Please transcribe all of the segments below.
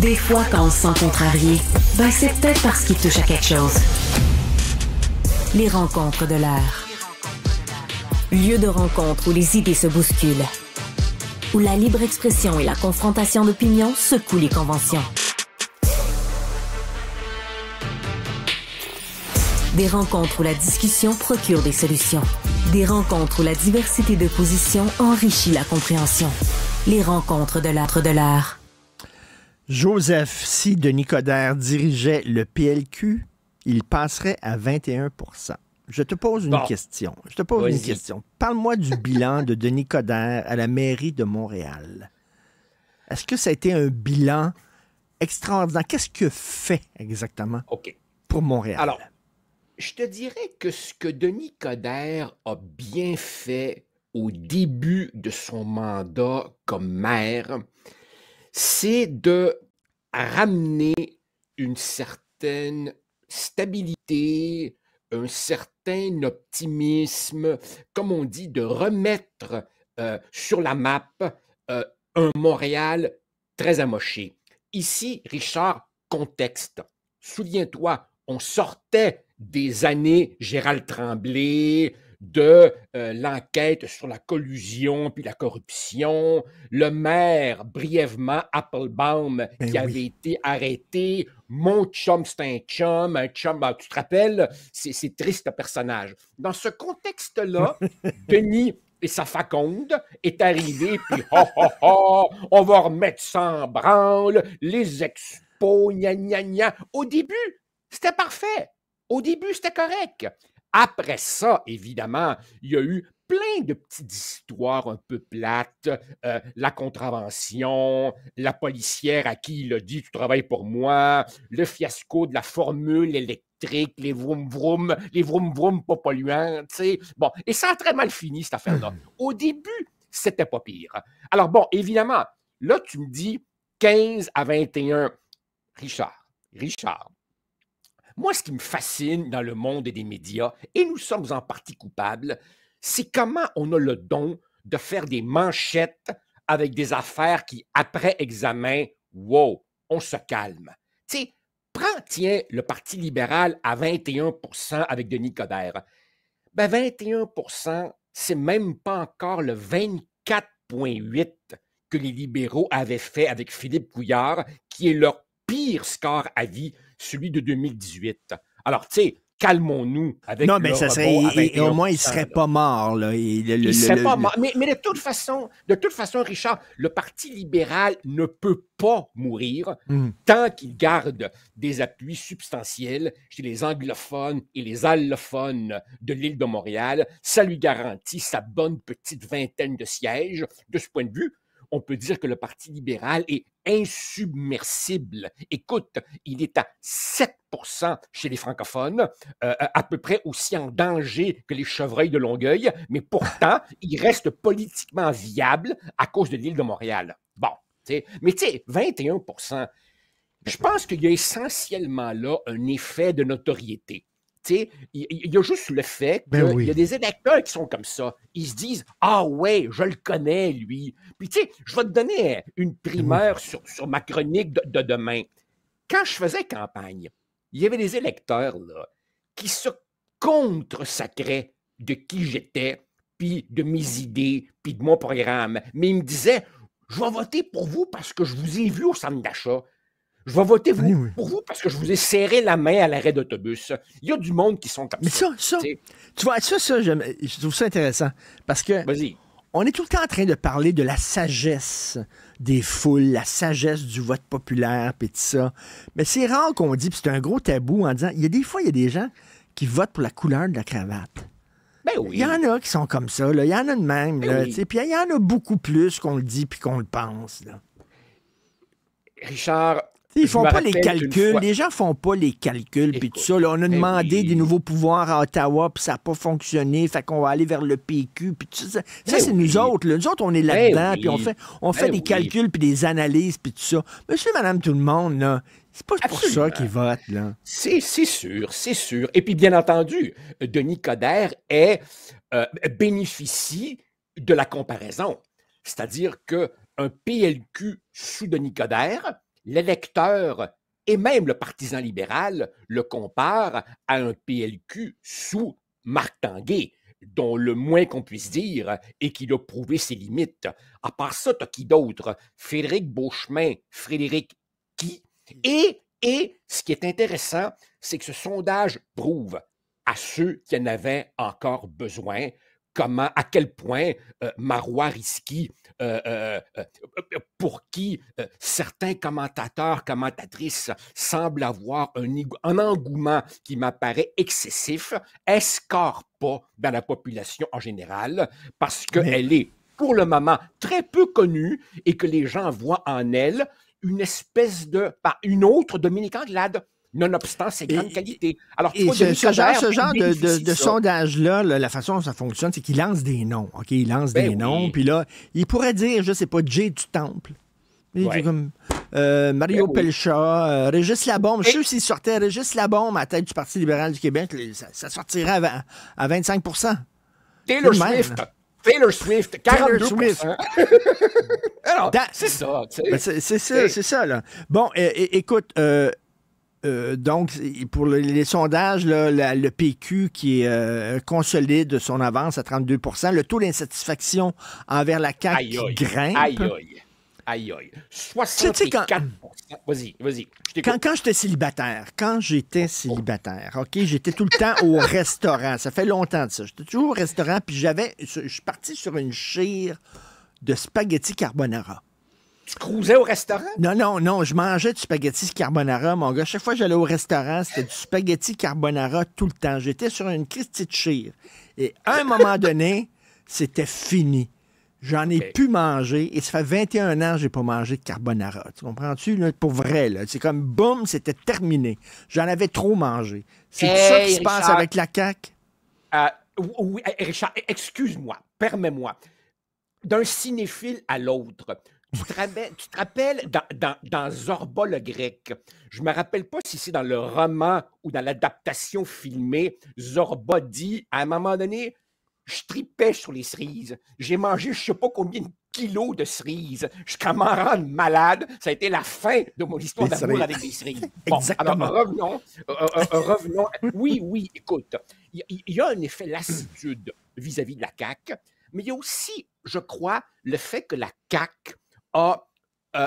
Des fois, quand on se sent contrarié, ben c'est peut-être parce qu'il touche à quelque chose. Les rencontres de l'art, Lieu de rencontre où les idées se bousculent. Où la libre expression et la confrontation d'opinions secouent les conventions. Des rencontres où la discussion procure des solutions. Des rencontres où la diversité de positions enrichit la compréhension. Les rencontres de l'âtre de l'art. Joseph, si de Nicodère dirigeait le PLQ, il passerait à 21 je te pose une question. Je te pose une question. Parle-moi du bilan de Denis Coderre à la mairie de Montréal. Est-ce que ça a été un bilan extraordinaire? Qu'est-ce que fait exactement pour Montréal? Alors, je te dirais que ce que Denis Coderre a bien fait au début de son mandat comme maire, c'est de ramener une certaine stabilité, un certain optimisme, comme on dit, de remettre euh, sur la map euh, un Montréal très amoché. Ici, Richard, contexte. Souviens-toi, on sortait des années Gérald Tremblay, de euh, l'enquête sur la collusion puis la corruption, le maire brièvement Applebaum ben qui avait été arrêté, mon chum c'est un chum, un chum, ah, tu te rappelles, c'est triste personnage. Dans ce contexte-là, Denis et sa faconde est arrivé puis oh, oh, oh, on va remettre ça en branle, les expos, gna gna gna. Au début, c'était parfait. Au début, c'était correct. Après ça, évidemment, il y a eu plein de petites histoires un peu plates, euh, la contravention, la policière à qui il a dit tu travailles pour moi, le fiasco de la formule électrique, les vroom vroom, les vroom vroom pas polluants, tu sais. Bon, et ça a très mal fini cette affaire-là. Mmh. Au début, c'était pas pire. Alors bon, évidemment, là tu me dis 15 à 21, Richard, Richard, moi, ce qui me fascine dans le monde des médias, et nous sommes en partie coupables, c'est comment on a le don de faire des manchettes avec des affaires qui, après examen, wow, on se calme. Tu sais, prends, tiens, le Parti libéral à 21 avec Denis Coderre. Ben 21 c'est même pas encore le 24,8 que les libéraux avaient fait avec Philippe Couillard, qui est leur pire score à vie celui de 2018. Alors, tu sais, calmons-nous avec Non, mais au moins, il ne serait pas mort. Il ne serait pas mort. Mais, de, toute façon, de toute façon, Richard, le Parti libéral ne peut pas mourir hmm. tant qu'il garde des appuis substantiels chez les anglophones et les allophones de l'île de Montréal. Ça lui garantit sa bonne petite vingtaine de sièges. De ce point de vue, on peut dire que le Parti libéral est insubmersible. Écoute, il est à 7 chez les francophones, euh, à peu près aussi en danger que les chevreuils de Longueuil, mais pourtant, il reste politiquement viable à cause de l'île de Montréal. Bon, mais tu sais, 21 je pense qu'il y a essentiellement là un effet de notoriété il y, a juste le fait ben qu'il y a des électeurs qui sont comme ça. Ils se disent Ah ouais, je le connais, lui. Puis tu sais, je vais te donner une primeur sur, ma chronique de, demain. Quand je faisais campagne, il y avait des électeurs qui se contre-sacraient de qui j'étais, puis de mes idées, puis de mon programme. Mais ils me disaient Je vais voter pour vous parce que je vous ai vu au centre d'achat. Je vais voter vous, pour vous parce que je vous ai serré la main à l'arrêt d'autobus. Il y a du monde qui sont comme Mais ça, ça, tu vois, ça, ça, je trouve ça intéressant parce que. On est tout le temps en train de parler de la sagesse des foules, la sagesse du vote populaire, puis tout ça. Mais c'est rare qu'on dit, puis c'est un gros tabou en disant, il y a des fois, il y a des gens qui votent pour la couleur de la cravate. Ben oui. Il y en a qui sont comme ça, là. il y en a de même. Ben Puis il y en a beaucoup plus qu'on le dit puis qu'on le pense. Là. Richard, ils font pas les calculs. Les gens font pas les calculs, puis tout ça. on a ben demandé des nouveaux pouvoirs à Ottawa, puis ça n'a pas fonctionné. Fait qu'on va aller vers le PQ, puis tout ça. Ça, ben c'est nous autres. Nous autres, on est ben là-dedans, puis on fait, on fait des calculs, puis des analyses, puis tout ça. Monsieur, madame, tout le monde, là, c'est pas pour ça qu'ils votent, là. C'est sûr, c'est sûr. Et puis, bien entendu, Denis Coderre est, euh, bénéficie de la comparaison. C'est-à-dire que un PLQ sous Denis Coderre l'électeur et même le partisan libéral le compare à un PLQ sous Marc Tanguay, dont le moins qu'on puisse dire est qu'il a prouvé ses limites. À part ça, as qui d'autre? Frédéric Beauchemin, Frédéric qui? Et, et ce qui est intéressant, c'est que ce sondage prouve à ceux qui en avaient encore besoin comment, à quel point euh, Marois Risky, euh, euh, pour qui certains commentateurs, commentatrices semblent avoir un, engouement qui m'apparaît excessif, escorte pas dans la population en général parce qu'elle est pour le moment très peu connue et que les gens voient en elle une espèce de, une autre Dominique Anglade nonobstant ses grandes et, qualités. Alors, ce, genre, de, sondage-là, la façon dont ça fonctionne, c'est qu'il lance des noms. OK, il lance ben des noms, puis là, il pourrait dire, je sais pas, Jay du Temple. comme euh, Mario ben Pelcha, euh, Régis Labombe. Je sais s'il sortait Régis Labombe à tête du Parti libéral du Québec, ça, sortirait à, 25 Taylor Swift. Taylor Swift, 42 Swift. Alors, c'est ça. Ben, c'est ça, c'est ça. Là. Bon, écoute, euh, euh, donc, pour les sondages, le PQ qui euh, consolide son avance à 32 le taux d'insatisfaction envers la CAQ Grain. aïe. Aïe, aïe. Aïe, 64 quand... Vas-y, vas-y. Quand, j'étais célibataire, quand j'étais célibataire, OK, j'étais tout le temps au restaurant. Ça fait longtemps de ça. J'étais toujours au restaurant, puis j'avais... Je suis parti sur une chire de spaghetti carbonara. Tu cruisais au restaurant? Non, non, non. Je mangeais du spaghetti carbonara, mon gars. Chaque fois que j'allais au restaurant, c'était du spaghetti carbonara tout le temps. J'étais sur une crise de chire. Et à un moment donné, c'était fini. J'en ai pu manger et ça fait 21 ans que j'ai pas mangé de carbonara. Tu comprends-tu? Pour vrai, là. c'est comme boum, c'était terminé. J'en avais trop mangé. C'est ça qui se passe avec la CAQ? Euh, oui, Richard, excuse-moi, permets-moi. D'un cinéphile à l'autre, tu te, rappelles, dans, Zorba le grec, je ne me rappelle pas si c'est dans le roman ou dans l'adaptation filmée, Zorba dit à un moment donné, je tripais sur les cerises. J'ai mangé je ne sais pas combien de kilos de cerises. Je suis à rendre malade. Ça a été la fin de mon histoire d'amour avec les cerises. Exactement. Alors, revenons, euh, euh, euh, revenons. Oui, oui, écoute, il y, a un effet lassitude vis-à-vis de la CAQ, mais il y a aussi, je crois, le fait que la CAQ euh,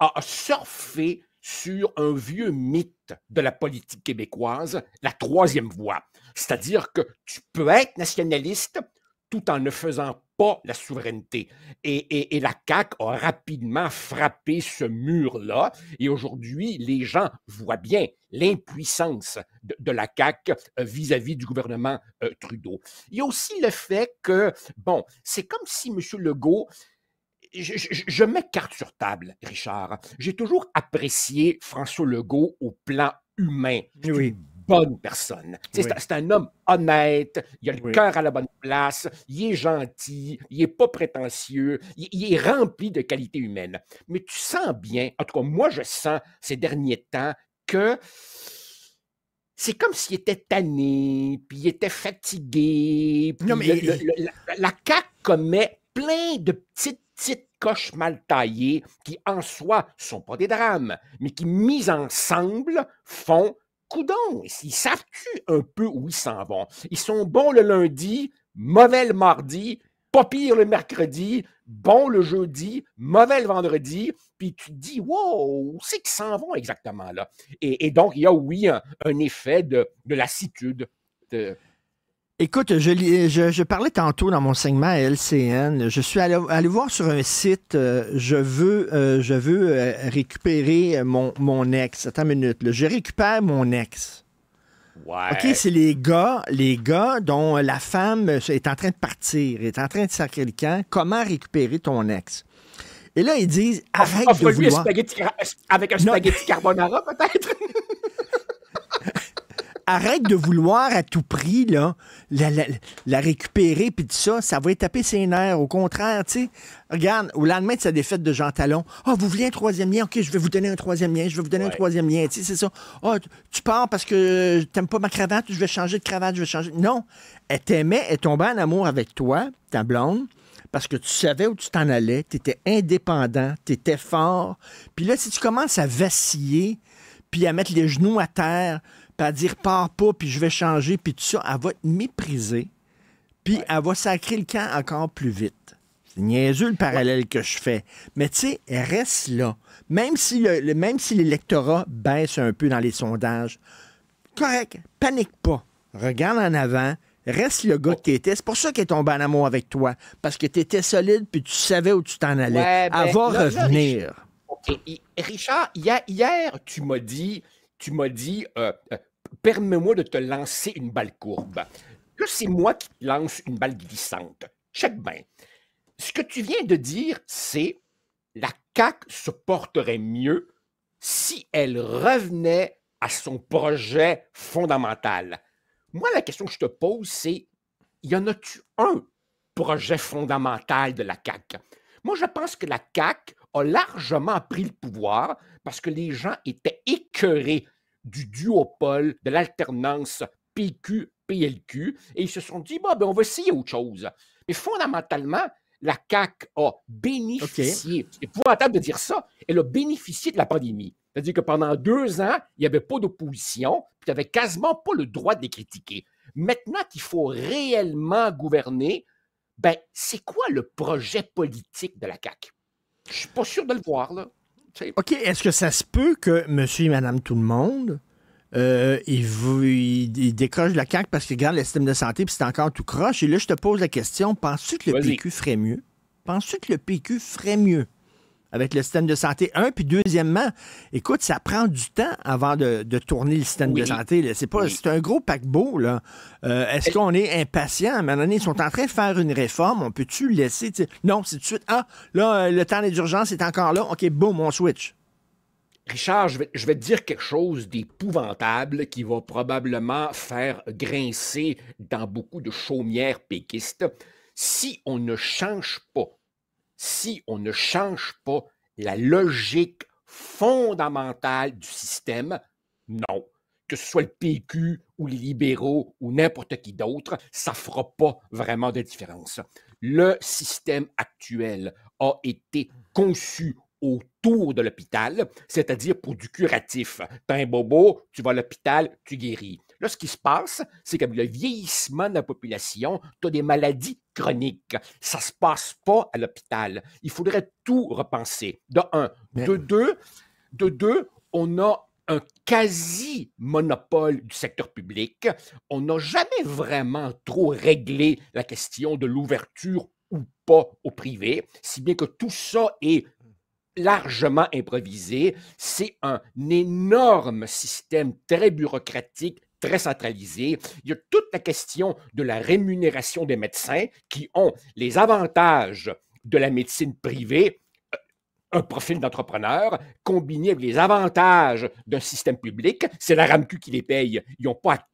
a, surfé sur un vieux mythe de la politique québécoise, la troisième voie. C'est-à-dire que tu peux être nationaliste tout en ne faisant pas la souveraineté. Et, la CAQ a rapidement frappé ce mur-là. Et aujourd'hui, les gens voient bien l'impuissance de, la CAQ euh, vis-à-vis du gouvernement euh, Trudeau. Il y a aussi le fait que, bon, c'est comme si M. Legault je, mets carte sur table, Richard. J'ai toujours apprécié François Legault au plan humain. Oui. Une bonne personne. C'est un homme honnête, il a le cœur à la bonne place, il est gentil, il n'est pas prétentieux, il, est rempli de qualités humaines. Mais tu sens bien, en tout cas, moi, je sens ces derniers temps que c'est comme s'il était tanné, puis il était fatigué. la, la commet plein de petites petites coches mal taillées qui, en soi, sont pas des drames, mais qui, mis ensemble, font coudon. Ils savent-tu un peu où ils s'en vont? Ils sont bons le lundi, mauvais le mardi, pas pire le mercredi, bons le jeudi, mauvais le vendredi, puis tu te dis, wow, c'est qu'ils s'en vont exactement là? Et, donc, il y a, oui, un, effet de, de lassitude. De, Écoute, je, parlais tantôt dans mon segment à LCN. Je suis allé, voir sur un site, euh, je veux, euh, je veux euh, récupérer mon, ex. Attends une minute, je récupère mon ex. Ouais. OK, c'est les gars, les gars dont la femme est en train de partir, est en train de sacrer le camp. Comment récupérer ton ex? Et là, ils disent, ah, arrête de vouloir... avec un spaghetti carbonara, peut-être? arrête de vouloir à tout prix là, la, la, récupérer puis tout ça, ça va taper ses nerfs. Au contraire, tu sais, regarde, au lendemain de sa défaite de Jean Talon, ah, oh, vous voulez un troisième lien, ok, je vais vous donner un troisième lien, je vais vous donner un troisième lien, tu sais, c'est ça. oh, tu pars parce que t'aimes pas ma cravate, je vais changer de cravate, je vais changer. Non, elle t'aimait, elle tombait en amour avec toi, ta blonde parce que tu savais où tu t'en allais, tu étais indépendant, tu étais fort. Puis là, si tu commences à vaciller, puis à mettre les genoux à terre, pas dire pas pas, puis je vais changer, puis tout ça, elle va te mépriser, puis elle va sacrer le camp encore plus vite. C'est niaiseux le parallèle que je fais. Mais tu sais, reste là. Même si le, même si l'électorat baisse un peu dans les sondages, correct, panique pas. Regarde en avant, reste le gars oh. que t'étais. C'est pour ça qu'elle est tombée en amour avec toi. Parce que t'étais solide, puis tu savais où tu t'en allais. Ben, va revenir. Richard, hier, tu m'as dit, tu m'as dit, euh, euh, permets-moi de te lancer une balle courbe. Que c'est moi qui lance une balle glissante. Check bien. Ce que tu viens de dire, c'est la CAQ se porterait mieux si elle revenait à son projet fondamental. Moi, la question que je te pose, c'est y en a-tu un projet fondamental de la CAQ? Moi, je pense que la CAQ a largement pris le pouvoir parce que les gens étaient écœurés du duopole, de l'alternance PQ-PLQ, et ils se sont dit, bah, ben, on va essayer autre chose. Mais fondamentalement, la CAQ a bénéficié, c'est épouvantable de dire ça, elle a bénéficié de la pandémie. C'est-à-dire que pendant deux ans, il n'y avait pas d'opposition, puis tu avait quasiment pas le droit de les critiquer. Maintenant qu'il faut réellement gouverner, ben, c'est quoi le projet politique de la CAQ? Je suis pas sûr de le voir, là. OK, est-ce que ça se peut que monsieur et madame tout le monde, euh, il, décrochent la carte parce qu'ils gardent l'estime de santé puis c'est encore tout croche? Et là, je te pose la question, penses-tu que le PQ ferait mieux? Penses-tu que le PQ ferait mieux? avec le système de santé. Un, puis deuxièmement, écoute, ça prend du temps avant de, tourner le système de santé. C'est pas, c'est un gros paquebot. Là. Euh, est-ce qu'on est impatient? À un moment donné, ils sont en train de faire une réforme. On peut-tu laisser? Non, c'est tout de suite. Ah, là, euh, le temps d'urgence est encore là. OK, boum, on switch. Richard, je vais, je vais, te dire quelque chose d'épouvantable qui va probablement faire grincer dans beaucoup de chaumières péquistes. Si on ne change pas si on ne change pas la logique fondamentale du système, non. Que ce soit le PQ ou les libéraux ou n'importe qui d'autre, ça ne fera pas vraiment de différence. Le système actuel a été conçu autour de l'hôpital, c'est-à-dire pour du curatif. T'as un bobo, tu vas à l'hôpital, tu guéris. Là, ce qui se passe, c'est qu'avec le vieillissement de la population, tu as des maladies chroniques. Ça se passe pas à l'hôpital. Il faudrait tout repenser. De un. Ben de deux, de deux, on a un quasi-monopole du secteur public. On n'a jamais vraiment trop réglé la question de l'ouverture ou pas au privé, si bien que tout ça est largement improvisé. C'est un énorme système très bureaucratique, très centralisé. Il y a toute la question de la rémunération des médecins qui ont les avantages de la médecine privée, euh, un profil d'entrepreneur, combiné avec les avantages d'un système public. C'est la RAMQ qui les paye. Ils n'ont pas à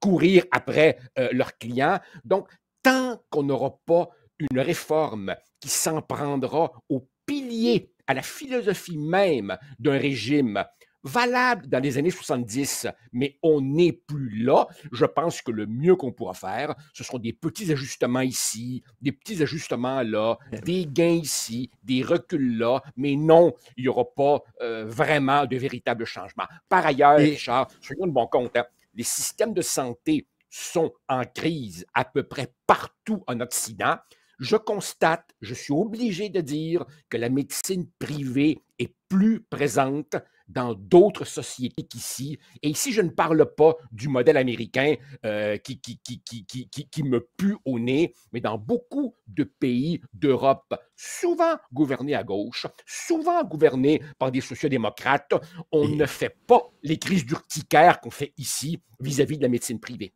courir après euh, leurs clients. Donc, tant qu'on n'aura pas une réforme qui s'en prendra au pilier, à la philosophie même d'un régime valable dans les années 70, mais on n'est plus là. Je pense que le mieux qu'on pourra faire, ce seront des petits ajustements ici, des petits ajustements là, des gains ici, des reculs là, mais non, il n'y aura pas euh, vraiment de véritable changement. Par ailleurs, Richard, soyons de bon compte, hein, les systèmes de santé sont en crise à peu près partout en Occident. Je constate, je suis obligé de dire que la médecine privée est plus présente dans d'autres sociétés qu'ici. Et ici, je ne parle pas du modèle américain euh, qui, qui, qui, qui, me pue au nez, mais dans beaucoup de pays d'Europe, souvent gouvernés à gauche, souvent gouvernés par des sociodémocrates, on ne fait pas les crises d'urticaire qu'on fait ici vis-à-vis de la médecine privée.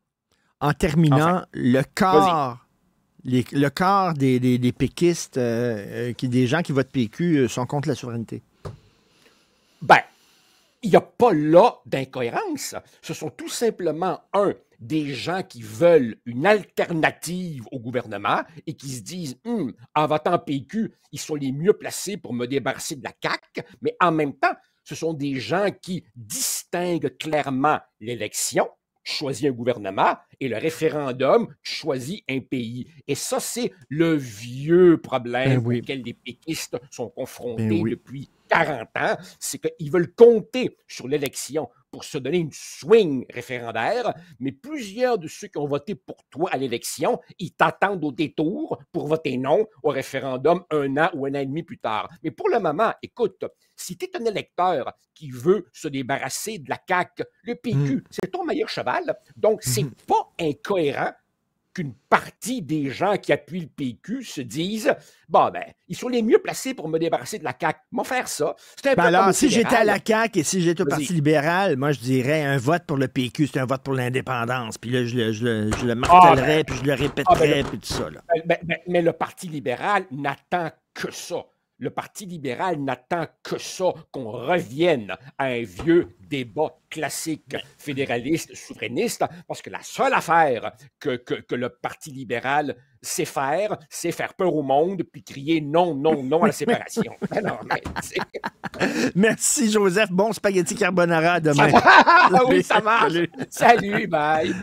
En terminant, le corps le des, des, péquistes, euh, euh, qui, des gens qui votent PQ, sont contre la souveraineté? Ben, il n'y a pas là d'incohérence. Ce sont tout simplement, un, des gens qui veulent une alternative au gouvernement et qui se disent hum, en votant PQ, ils sont les mieux placés pour me débarrasser de la CAQ, mais en même temps, ce sont des gens qui distinguent clairement l'élection choisis un gouvernement et le référendum, choisit un pays. Et ça, c'est le vieux problème ben auquel les péquistes sont ben confrontés depuis 40 ans, c'est qu'ils veulent compter sur l'élection pour se donner une swing référendaire, mais plusieurs de ceux qui ont voté pour toi à l'élection, ils t'attendent au détour pour voter non au référendum un an ou un an et demi plus tard. Mais pour le moment, écoute, si tu es un électeur qui veut se débarrasser de la CAQ, le PQ, hmm. c'est ton meilleur cheval, donc c'est mhm. pas incohérent qu'une partie des gens qui appuient le PQ se disent Bon, bah, ben, ils sont les mieux placés pour me débarrasser de la CAQ. M'en faire ça. Un ben alors, si j'étais à la CAQ et si j'étais au Parti libéral, moi, je dirais un vote pour le PQ, c'est un vote pour l'indépendance. Puis là, je le, je ah, ben. puis je le ah, ben, répéterais, puis tout ça. mais le Parti libéral n'attend que ça. Le Parti libéral n'attend que ça, qu'on revienne à un vieux débat classique fédéraliste, souverainiste, parce que la seule affaire que, que, le Parti libéral sait faire, c'est faire peur au monde, puis crier non, non, non à la séparation. Ben, Merci, Joseph. Bon spaghetti carbonara demain. Ça ah ça marche. Salut, Bye.